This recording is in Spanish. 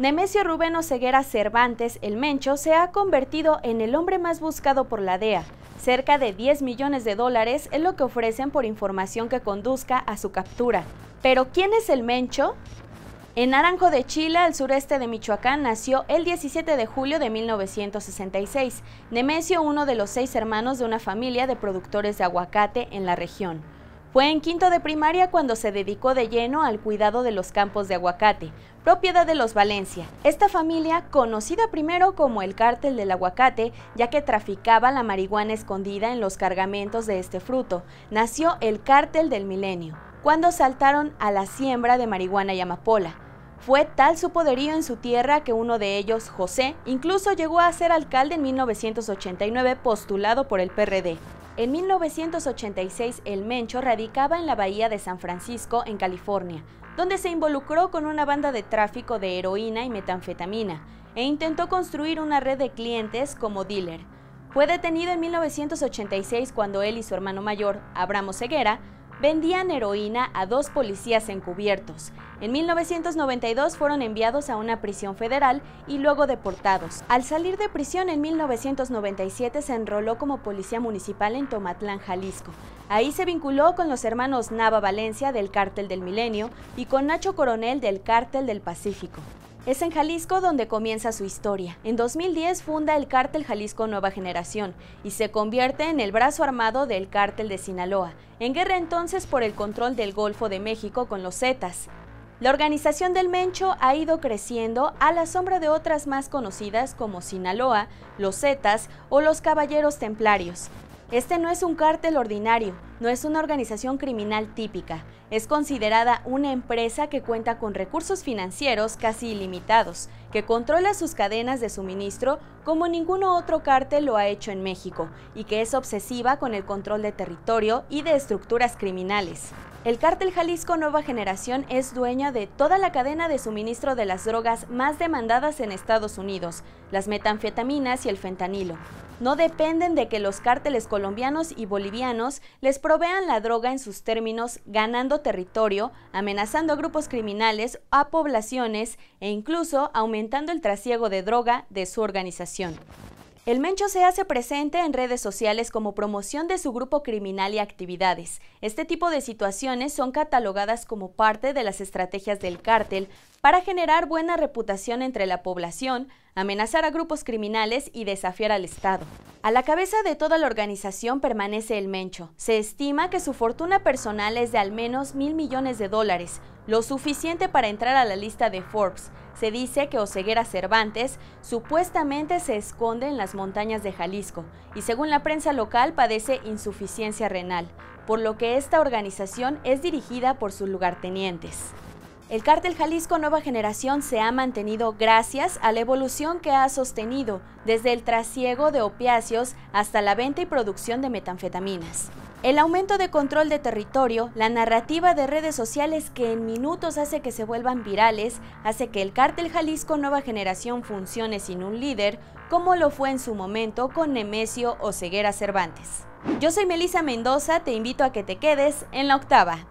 Nemesio Rubén Ceguera Cervantes, el Mencho, se ha convertido en el hombre más buscado por la DEA. Cerca de 10 millones de dólares es lo que ofrecen por información que conduzca a su captura. Pero ¿quién es el Mencho? En Naranjo de Chile, al sureste de Michoacán, nació el 17 de julio de 1966, Nemesio, uno de los seis hermanos de una familia de productores de aguacate en la región. Fue en quinto de primaria cuando se dedicó de lleno al cuidado de los campos de aguacate, propiedad de los Valencia. Esta familia, conocida primero como el cártel del aguacate, ya que traficaba la marihuana escondida en los cargamentos de este fruto, nació el cártel del milenio, cuando saltaron a la siembra de marihuana y amapola. Fue tal su poderío en su tierra que uno de ellos, José, incluso llegó a ser alcalde en 1989 postulado por el PRD. En 1986, el Mencho radicaba en la bahía de San Francisco, en California, donde se involucró con una banda de tráfico de heroína y metanfetamina e intentó construir una red de clientes como dealer. Fue detenido en 1986 cuando él y su hermano mayor, Abramo Ceguera, vendían heroína a dos policías encubiertos. En 1992 fueron enviados a una prisión federal y luego deportados. Al salir de prisión en 1997 se enroló como policía municipal en Tomatlán, Jalisco. Ahí se vinculó con los hermanos Nava Valencia del Cártel del Milenio y con Nacho Coronel del Cártel del Pacífico. Es en Jalisco donde comienza su historia. En 2010 funda el cártel Jalisco Nueva Generación y se convierte en el brazo armado del cártel de Sinaloa, en guerra entonces por el control del Golfo de México con los Zetas. La organización del Mencho ha ido creciendo a la sombra de otras más conocidas como Sinaloa, los Zetas o los Caballeros Templarios, este no es un cártel ordinario, no es una organización criminal típica. Es considerada una empresa que cuenta con recursos financieros casi ilimitados, que controla sus cadenas de suministro como ninguno otro cártel lo ha hecho en México y que es obsesiva con el control de territorio y de estructuras criminales. El cártel Jalisco Nueva Generación es dueña de toda la cadena de suministro de las drogas más demandadas en Estados Unidos, las metanfetaminas y el fentanilo. No dependen de que los cárteles colombianos y bolivianos les provean la droga en sus términos, ganando territorio, amenazando a grupos criminales, a poblaciones e incluso aumentando el trasiego de droga de su organización. El Mencho se hace presente en redes sociales como promoción de su grupo criminal y actividades. Este tipo de situaciones son catalogadas como parte de las estrategias del cártel para generar buena reputación entre la población, amenazar a grupos criminales y desafiar al Estado. A la cabeza de toda la organización permanece el Mencho. Se estima que su fortuna personal es de al menos mil millones de dólares, lo suficiente para entrar a la lista de Forbes, se dice que Oseguera Cervantes supuestamente se esconde en las montañas de Jalisco y según la prensa local padece insuficiencia renal, por lo que esta organización es dirigida por sus lugartenientes. El cártel Jalisco Nueva Generación se ha mantenido gracias a la evolución que ha sostenido, desde el trasiego de opiáceos hasta la venta y producción de metanfetaminas. El aumento de control de territorio, la narrativa de redes sociales que en minutos hace que se vuelvan virales, hace que el cártel Jalisco Nueva Generación funcione sin un líder, como lo fue en su momento con Nemesio o Ceguera Cervantes. Yo soy Melisa Mendoza, te invito a que te quedes en la octava.